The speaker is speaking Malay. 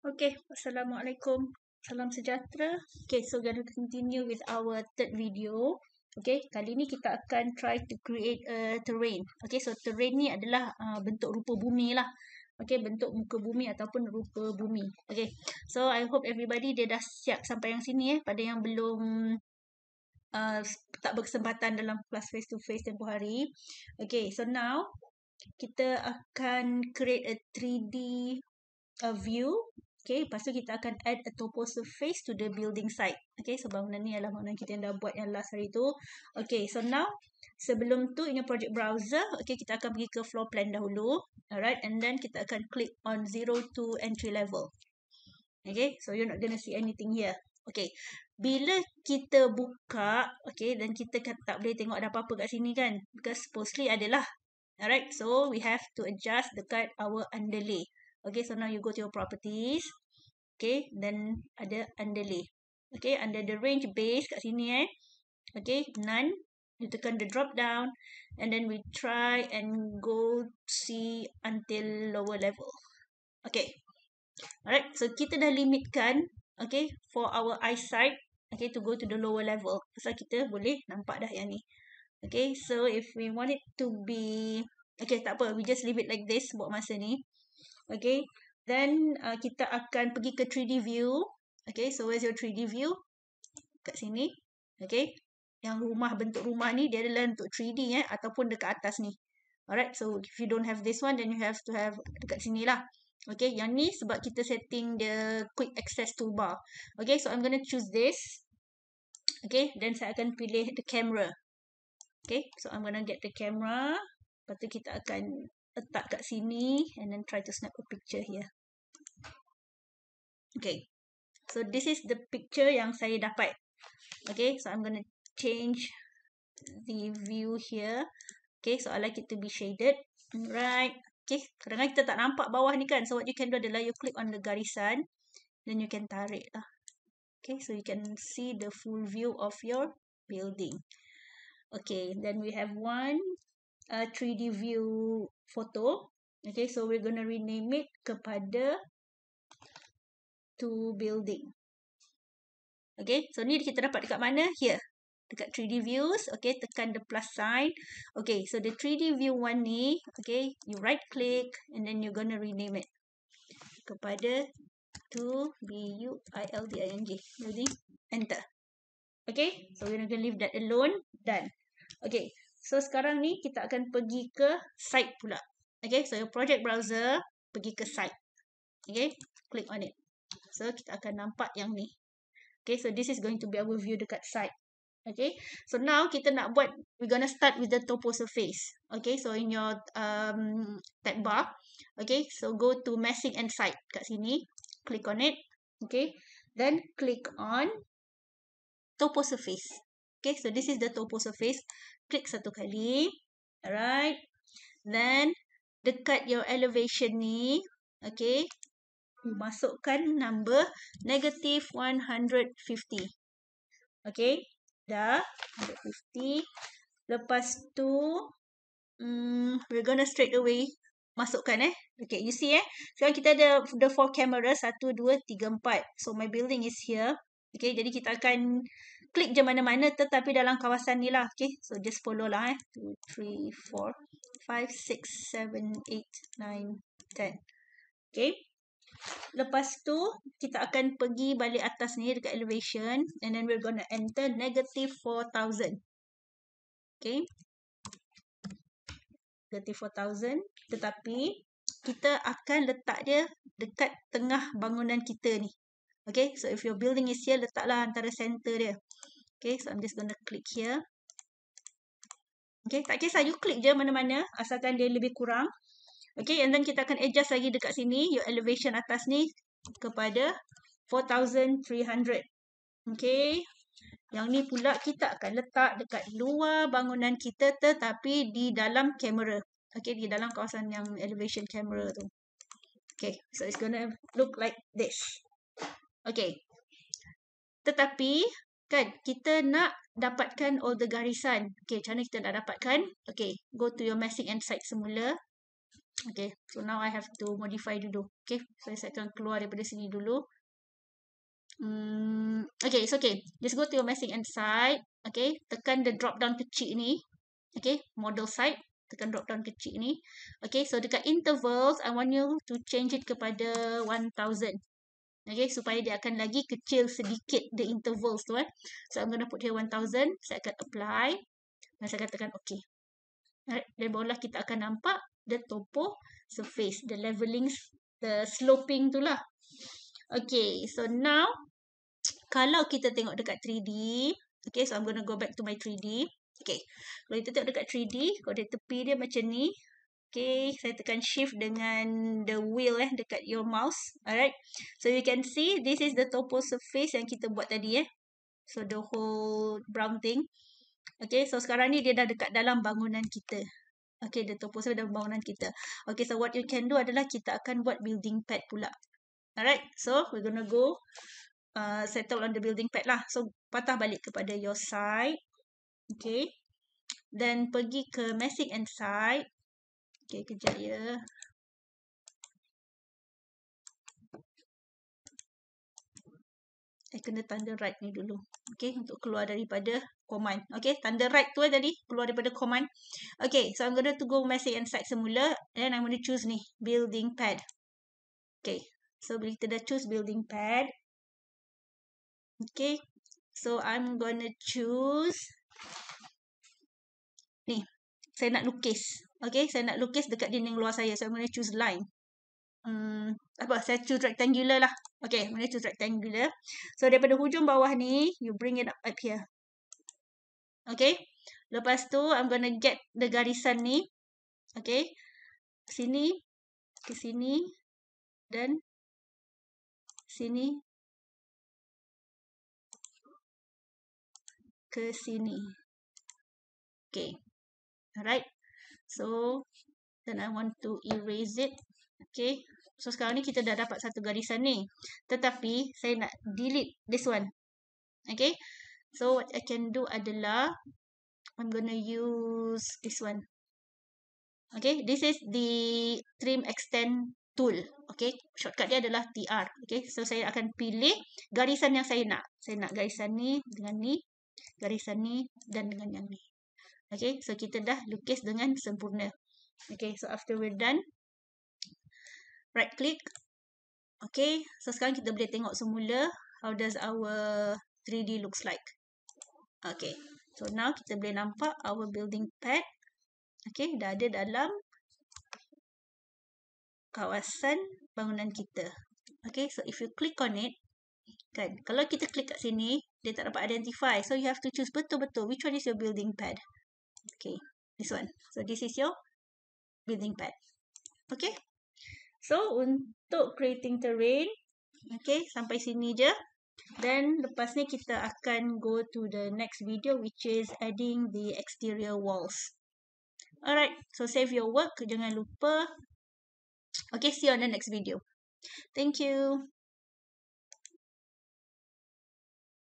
Okay, Assalamualaikum. Salam sejahtera. Okay, so gonna continue with our third video. Okay, kali ni kita akan try to create a terrain. Okay, so terrain ni adalah uh, bentuk rupa bumi lah. Okay, bentuk muka bumi ataupun rupa bumi. Okay, so I hope everybody dia dah siap sampai yang sini eh. Pada yang belum uh, tak berkesempatan dalam kelas face to face tempoh hari. Okay, so now kita akan create a 3D a uh, view Okay, lepas tu kita akan add a topo surface to the building site. Okay, so bangunan ni adalah bangunan kita yang dah buat yang last hari tu. Okay, so now, sebelum tu in your project browser, okay, kita akan pergi ke floor plan dahulu. Alright, and then kita akan click on 02 entry level. Okay, so you're not going to see anything here. Okay, bila kita buka, okay, dan kita kan tak boleh tengok ada apa-apa kat sini kan? Because supposedly adalah. Alright, so we have to adjust dekat our underlay. Okay, so now you go to your properties. Okay, then ada underlay. Okay, under the range base kat sini eh. Okay, none. You tekan the drop down. And then we try and go see until lower level. Okay. Alright, so kita dah limitkan. Okay, for our eyesight. Okay, to go to the lower level. Sebab kita boleh nampak dah yang ni. Okay, so if we want it to be... Okay, tak apa. We just leave it like this buat masa ni. Okay, then uh, kita akan pergi ke 3D view. Okay, so where's your 3D view? Kat sini. Okay, yang rumah, bentuk rumah ni dia adalah untuk 3D eh, ataupun dekat atas ni. Alright, so if you don't have this one, then you have to have dekat sini lah. Okay, yang ni sebab kita setting the quick access toolbar. Okay, so I'm going to choose this. Okay, then saya akan pilih the camera. Okay, so I'm going to get the camera. Lepas kita akan letak kat sini and then try to snap a picture here. Okay. So this is the picture yang saya dapat. Okay, so I'm going to change the view here. Okay, so I like it to be shaded. Right. Okay, kadang kita tak nampak bawah ni kan. So what you can do adalah you click on the garisan. Then you can tarik lah. Okay, so you can see the full view of your building. Okay, then we have one, uh, 3D view photo. Okay, so we're going to rename it kepada to building. Okay, so ni kita dapat dekat mana? Here. Dekat 3D views. Okay, tekan the plus sign. Okay, so the 3D view one ni, okay, you right click and then you're going to rename it kepada to B-U-I-L-D-I-N-G. Building. Enter. Okay, so we're going to leave that alone. Done. Okay, So sekarang ni kita akan pergi ke site pula. Okay, so your project browser pergi ke site. Okay, click on it. So kita akan nampak yang ni. Okay, so this is going to be our view dekat site. Okay, so now kita nak buat, we're gonna start with the topo surface. Okay, so in your um tab bar. Okay, so go to meshing and site kat sini. Click on it. Okay, then click on topo surface. Okay, so this is the topo surface klik satu kali. Alright. Then, dekat your elevation ni, okay, masukkan number negative 150. Okay, dah 150. Lepas tu, um, we're gonna straight away masukkan eh. Okay, you see eh. Sekarang kita ada the four cameras, satu, dua, tiga, empat. So, my building is here. Okay, jadi kita akan klik je mana-mana tetapi dalam kawasan ni lah. Okay, so just follow lah eh. 2, 3, 4, 5, 6, 7, 8, 9, 10. Okay. Lepas tu, kita akan pergi balik atas ni dekat elevation and then we're gonna enter negative 4,000. Okay. Negative 4,000. Tetapi, kita akan letak dia dekat tengah bangunan kita ni. Okay, so if your building is here, letaklah antara center dia. Okay, so I'm just going to click here. Okay, tak kisah, you click je mana-mana asalkan dia lebih kurang. Okay, and then kita akan adjust lagi dekat sini, your elevation atas ni kepada 4,300. Okay, yang ni pula kita akan letak dekat luar bangunan kita tetapi di dalam kamera. Okay, di dalam kawasan yang elevation camera tu. Okay, so it's going to look like this. Okay, Tetapi, kan, kita nak dapatkan all the garisan. Okay, macam mana kita nak dapatkan? Okay, go to your messing end site semula. Okay, so now I have to modify dulu. Okay, so saya akan keluar daripada sini dulu. Hmm, okay, it's okay. Just go to your messing end site. Okay, tekan the drop down kecil ni. Okay, model side, Tekan drop down kecil ni. Okay, so dekat intervals, I want you to change it kepada 1000. Okay, supaya dia akan lagi kecil sedikit the intervals tu eh. So, I'm going to put here 1000. Saya akan apply. Dan saya katakan okay. Alright, dan barulah kita akan nampak the topo surface. The leveling, the sloping tu lah. Okay, so now. Kalau kita tengok dekat 3D. Okay, so I'm going to go back to my 3D. Okay, kalau kita tengok dekat 3D. Kalau dia tepi dia macam ni. Okay, saya tekan shift dengan the wheel eh dekat your mouse. Alright. So you can see this is the topo surface yang kita buat tadi eh. So the whole brown thing. Okay, so sekarang ni dia dah dekat dalam bangunan kita. Okay, the topo surface dalam bangunan kita. Okay, so what you can do adalah kita akan buat building pad pula. Alright, so we're gonna go uh, settle on the building pad lah. So patah balik kepada your side. Okay. Then pergi ke messing and side. Okay, kejap ya. Eh, kena tanda right ni dulu. okay, untuk keluar daripada command. Okay, tanda right tu eh tadi keluar daripada command. Okay, so I'm going to go message and site semula. And then I'm going to choose ni, building pad. Okay, so bila kita dah choose building pad. Okay, so I'm going to choose ni. Saya nak lukis. Okay, saya nak lukis dekat dinding luar saya. So, I'm going to choose line. Hmm, apa, saya choose rectangular lah. Okay, I'm going to choose rectangular. So, daripada hujung bawah ni, you bring it up, up here. Okay, lepas tu, I'm going to get the garisan ni. Okay, sini, ke sini, dan sini, ke sini. Okay, alright. So, then I want to erase it. Okay. So, sekarang ni kita dah dapat satu garisan ni. Tetapi, saya nak delete this one. Okay. So, what I can do adalah, I'm going to use this one. Okay. This is the trim extend tool. Okay. Shortcut dia adalah TR. Okay. So, saya akan pilih garisan yang saya nak. Saya nak garisan ni dengan ni. Garisan ni dan dengan yang ni. Okay, so kita dah lukis dengan sempurna. Okay, so after we're done, right click. Okay, so sekarang kita boleh tengok semula how does our 3D looks like. Okay, so now kita boleh nampak our building pad. Okay, dah ada dalam kawasan bangunan kita. Okay, so if you click on it, kan, kalau kita klik kat sini, dia tak dapat identify. So you have to choose betul-betul which one is your building pad. Okay, this one. So this is your building pad. Okay. So untuk creating terrain, okay, sampai sini je. Then lepas ni kita akan go to the next video which is adding the exterior walls. Alright, so save your work. Jangan lupa. Okay, see you on the next video. Thank you.